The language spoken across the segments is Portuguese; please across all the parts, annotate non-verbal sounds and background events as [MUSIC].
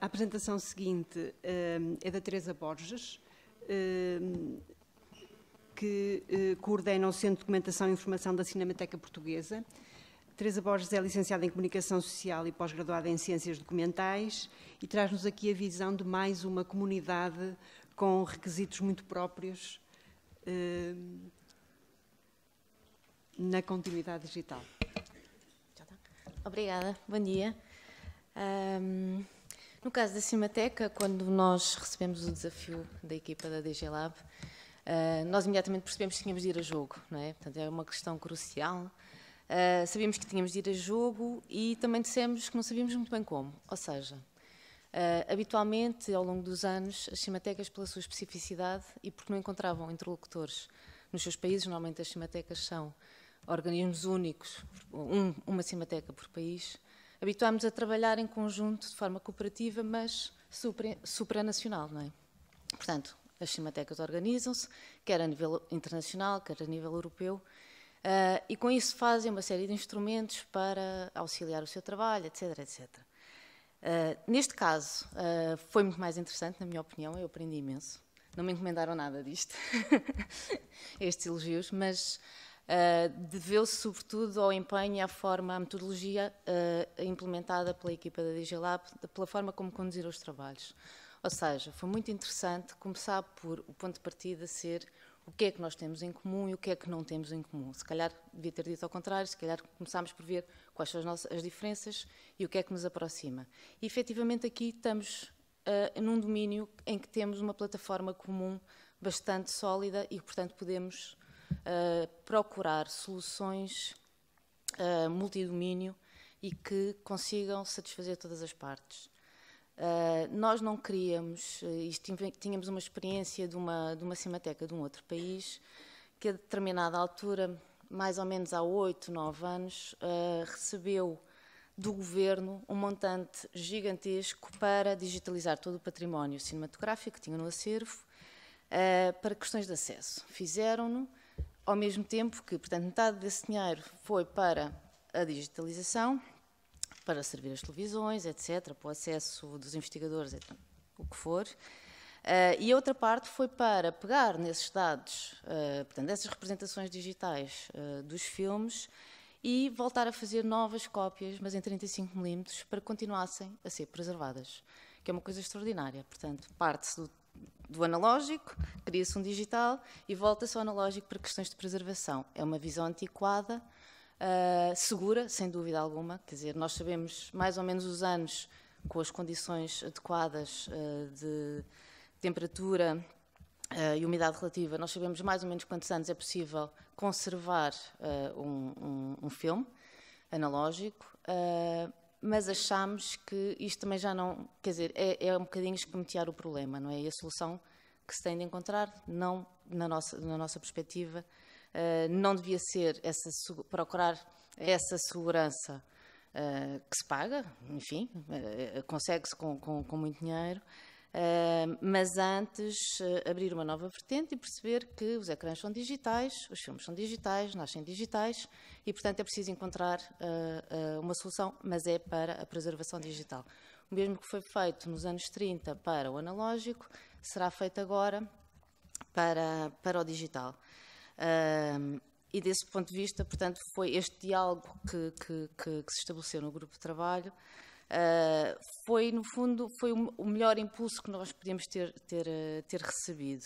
A apresentação seguinte eh, é da Teresa Borges, eh, que eh, coordena o Centro de Documentação e Informação da Cinemateca Portuguesa. Teresa Borges é licenciada em Comunicação Social e pós-graduada em Ciências Documentais e traz-nos aqui a visão de mais uma comunidade com requisitos muito próprios na continuidade digital. Obrigada, bom dia. Um... No caso da Cimateca, quando nós recebemos o desafio da equipa da DG Lab, uh, nós imediatamente percebemos que tínhamos de ir a jogo, não é? Portanto, é uma questão crucial. Uh, sabíamos que tínhamos de ir a jogo e também dissemos que não sabíamos muito bem como. Ou seja, uh, habitualmente, ao longo dos anos, as cimatecas, pela sua especificidade e porque não encontravam interlocutores nos seus países, normalmente as cimatecas são organismos únicos, um, uma cimateca por país, habituámos a trabalhar em conjunto, de forma cooperativa, mas supranacional, não é? Portanto, as cinematecas organizam-se, quer a nível internacional, quer a nível europeu, uh, e com isso fazem uma série de instrumentos para auxiliar o seu trabalho, etc, etc. Uh, neste caso, uh, foi muito mais interessante, na minha opinião, eu aprendi imenso. Não me encomendaram nada disto, [LAUGHS] estes elogios, mas Uh, deveu-se sobretudo ao empenho, à forma, à metodologia uh, implementada pela equipa da Digilab, pela forma como conduziram os trabalhos. Ou seja, foi muito interessante começar por o ponto de partida ser o que é que nós temos em comum e o que é que não temos em comum. Se calhar devia ter dito ao contrário, se calhar começámos por ver quais são as, nossas, as diferenças e o que é que nos aproxima. E efetivamente aqui estamos uh, num domínio em que temos uma plataforma comum bastante sólida e, portanto, podemos procurar soluções uh, multidomínio e que consigam satisfazer todas as partes. Uh, nós não queríamos, eh, isto, tínhamos uma experiência de uma, de uma cimateca de um outro país, que a determinada altura, mais ou menos há oito, nove anos, uh, recebeu do governo um montante gigantesco para digitalizar todo o património cinematográfico que tinha no acervo uh, para questões de acesso. Fizeram-no, ao mesmo tempo que, portanto, metade desse dinheiro foi para a digitalização, para servir as televisões, etc., para o acesso dos investigadores, etc., o que for, Uh, e a outra parte foi para pegar nesses dados, uh, portanto, essas representações digitais uh, dos filmes e voltar a fazer novas cópias, mas em 35mm, para que continuassem a ser preservadas, que é uma coisa extraordinária. Portanto, parte-se do do analógico, cria-se um digital e volta-se ao analógico para questões de preservação. É uma visão antiquada, uh, segura, sem dúvida alguma. Quer dizer, nós sabemos mais ou menos os anos com as condições adequadas uh, de temperatura uh, e umidade relativa, nós sabemos mais ou menos quantos anos é possível conservar um, um, um, filme analógico mas achamos que isto também já não. Quer dizer, é, é um bocadinho escamotear o problema, não é? E a solução que se tem de encontrar, não, na nossa, na nossa perspectiva, uh, não devia ser essa, procurar essa segurança uh, que se paga, enfim, uh, consegue-se com, com, com muito dinheiro, eh, mas antes eh, abrir uma nova vertente e perceber que os ecrãs são digitais, os filmes são digitais, nascem digitais e, portanto, é preciso encontrar uh, uma solução, mas é para a preservação digital. O mesmo que foi feito nos anos 30 para o analógico, será feito agora para, para o digital. e desse ponto de vista, portanto, foi este diálogo que, que, que, que se estabeleceu no grupo de trabalho foi, no fundo, foi o melhor impulso que nós podíamos ter, ter, ter recebido.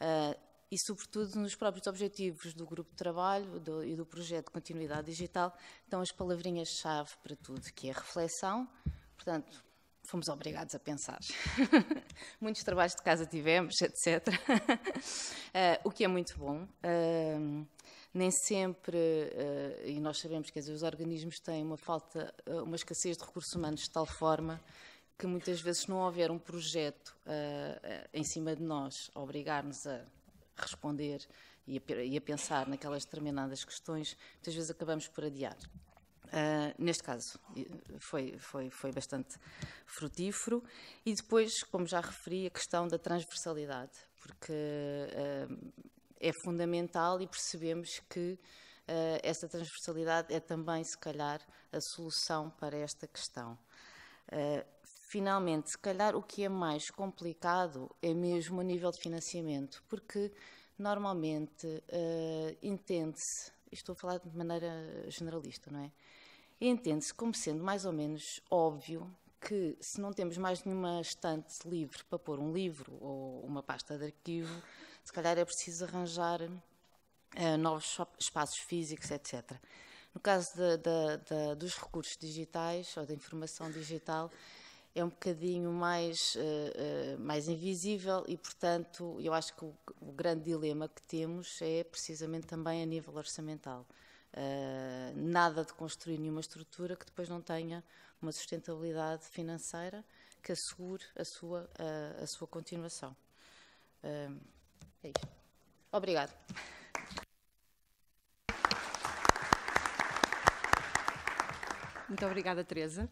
Uh, e, sobretudo, nos próprios objetivos do grupo de trabalho do, e do projeto de continuidade digital, estão as palavrinhas-chave para tudo, que é reflexão, portanto, fomos obrigados a pensar. [LAUGHS] Muitos trabalhos de casa tivemos, etc. uh, [LAUGHS] ah, o que é muito bom. Uh, nem sempre, eh, e nós sabemos que os organismos têm uma falta, eh, uma escassez de recursos humanos de tal forma que muitas vezes não houver um projeto eh, em cima de nós, a obrigar-nos a responder e a, pensar naquelas determinadas questões, muitas vezes acabamos por adiar. Uh, neste caso, foi, foi, foi bastante frutífero. E depois, como já referi, a questão da transversalidade, porque uh, é fundamental e percebemos que uh, essa transversalidade é também, se calhar, a solução para esta questão. Uh, finalmente, se calhar o que é mais complicado é mesmo a nível de financiamento, porque normalmente uh, entende-se, estou a falar de maneira generalista, não é? Entende-se como sendo mais ou menos óbvio que se não temos mais nenhuma estante livre para pôr um livro ou uma pasta de arquivo, se calhar é preciso arranjar uh, novos espaços físicos, etc. No caso de, de, de, dos recursos digitais ou da informação digital, é um bocadinho mais, uh, uh, mais invisível e, portanto, eu acho que o, o, grande dilema que temos é precisamente também a nível orçamental. Uh, nada de construir nenhuma estrutura que depois não tenha uma sustentabilidade financeira que assegure a sua, a sua continuação. É isto. Obrigado. Muito obrigada, Teresa.